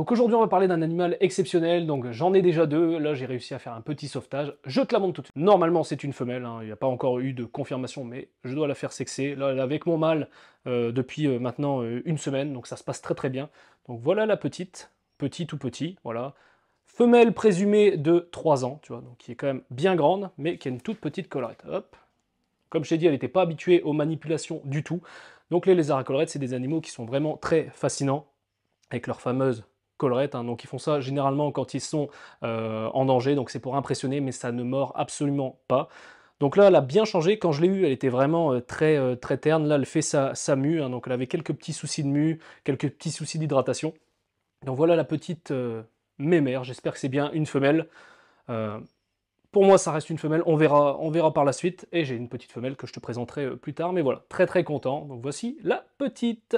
Donc aujourd'hui, on va parler d'un animal exceptionnel. Donc j'en ai déjà deux. Là, j'ai réussi à faire un petit sauvetage. Je te la montre tout de suite. Normalement, c'est une femelle. Hein. Il n'y a pas encore eu de confirmation, mais je dois la faire sexer. Là, elle est avec mon mâle euh, depuis euh, maintenant euh, une semaine. Donc ça se passe très très bien. Donc voilà la petite. Petit ou petit. Voilà. Femelle présumée de 3 ans, tu vois. Donc qui est quand même bien grande, mais qui a une toute petite collerette. Hop. Comme je t'ai dit, elle n'était pas habituée aux manipulations du tout. Donc les lézards à collerette, c'est des animaux qui sont vraiment très fascinants avec leur fameuse collerette. Hein. donc ils font ça généralement quand ils sont euh, en danger, donc c'est pour impressionner, mais ça ne mord absolument pas. Donc là, elle a bien changé. Quand je l'ai eu, elle était vraiment euh, très, euh, très terne. Là, elle fait sa, sa mue, hein. donc elle avait quelques petits soucis de mue, quelques petits soucis d'hydratation. Donc voilà la petite mémère, j'espère que c'est bien une femelle. pour moi, ça reste une femelle, on verra, on verra par la suite. Et j'ai une petite femelle que je te présenterai plus tard, mais voilà, très très content. Donc voici la petite.